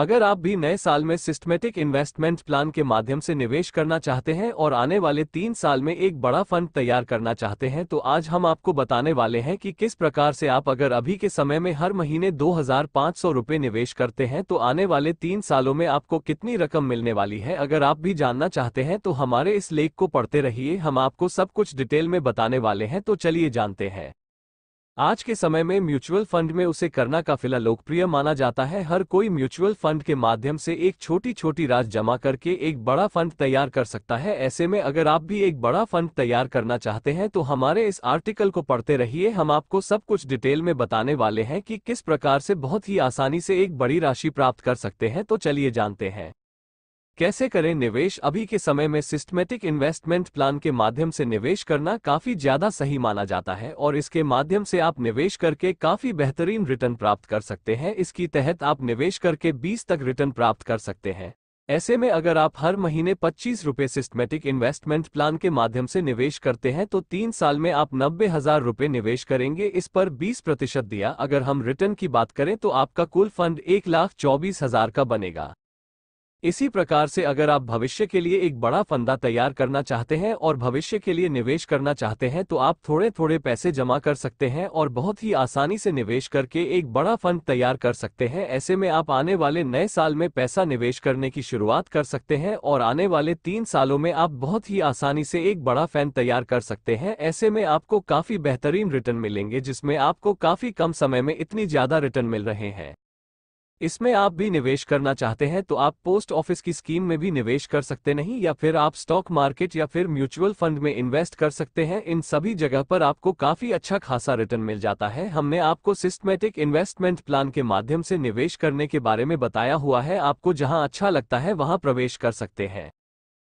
अगर आप भी नए साल में सिस्टमेटिक इन्वेस्टमेंट प्लान के माध्यम से निवेश करना चाहते हैं और आने वाले तीन साल में एक बड़ा फंड तैयार करना चाहते हैं तो आज हम आपको बताने वाले हैं कि किस प्रकार से आप अगर अभी के समय में हर महीने दो हजार निवेश करते हैं तो आने वाले तीन सालों में आपको कितनी रकम मिलने वाली है अगर आप भी जानना चाहते हैं तो हमारे इस लेख को पढ़ते रहिए हम आपको सब कुछ डिटेल में बताने वाले हैं तो चलिए जानते हैं आज के समय में म्यूचुअल फंड में उसे करना काफिला लोकप्रिय माना जाता है हर कोई म्यूचुअल फंड के माध्यम से एक छोटी छोटी राश जमा करके एक बड़ा फंड तैयार कर सकता है ऐसे में अगर आप भी एक बड़ा फंड तैयार करना चाहते हैं तो हमारे इस आर्टिकल को पढ़ते रहिए हम आपको सब कुछ डिटेल में बताने वाले हैं कि किस प्रकार से बहुत ही आसानी से एक बड़ी राशि प्राप्त कर सकते हैं तो चलिए जानते हैं कैसे करें निवेश अभी के समय में सिस्टमेटिक इन्वेस्टमेंट प्लान के माध्यम से निवेश करना काफी ज्यादा सही माना जाता है और इसके माध्यम से आप निवेश करके काफी बेहतरीन रिटर्न प्राप्त कर सकते हैं इसकी तहत आप निवेश करके 20 तक रिटर्न प्राप्त कर सकते हैं ऐसे में अगर आप हर महीने पच्चीस रुपये सिस्टमेटिक इन्वेस्टमेंट प्लान के माध्यम से निवेश करते हैं तो तीन साल में आप नब्बे हजार रुपये निवेश करेंगे इस पर 20 प्रतिशत दिया अगर हम रिटर्न की बात करें तो आपका कुल फंड एक लाख चौबीस हजार का बनेगा इसी प्रकार से अगर आप भविष्य के लिए एक बड़ा फंदा तैयार करना चाहते हैं और भविष्य के लिए निवेश करना चाहते हैं तो आप थोड़े थोड़े पैसे जमा कर सकते हैं और बहुत ही आसानी से निवेश करके एक बड़ा फंड तैयार कर सकते हैं ऐसे में आप आने वाले नए साल में पैसा निवेश करने की शुरुआत कर सकते हैं और आने वाले तीन सालों में आप बहुत ही आसानी से एक बड़ा फैन तैयार कर सकते हैं ऐसे में आपको काफी बेहतरीन रिटर्न मिलेंगे जिसमें आपको काफी कम समय में इतनी ज्यादा रिटर्न मिल रहे हैं इसमें आप भी निवेश करना चाहते हैं तो आप पोस्ट ऑफिस की स्कीम में भी निवेश कर सकते नहीं या फिर आप स्टॉक मार्केट या फिर म्यूचुअल फंड में इन्वेस्ट कर सकते हैं इन सभी जगह पर आपको काफी अच्छा खासा रिटर्न मिल जाता है हमने आपको सिस्टमेटिक इन्वेस्टमेंट प्लान के माध्यम से निवेश करने के बारे में बताया हुआ है आपको जहाँ अच्छा लगता है वहाँ प्रवेश कर सकते हैं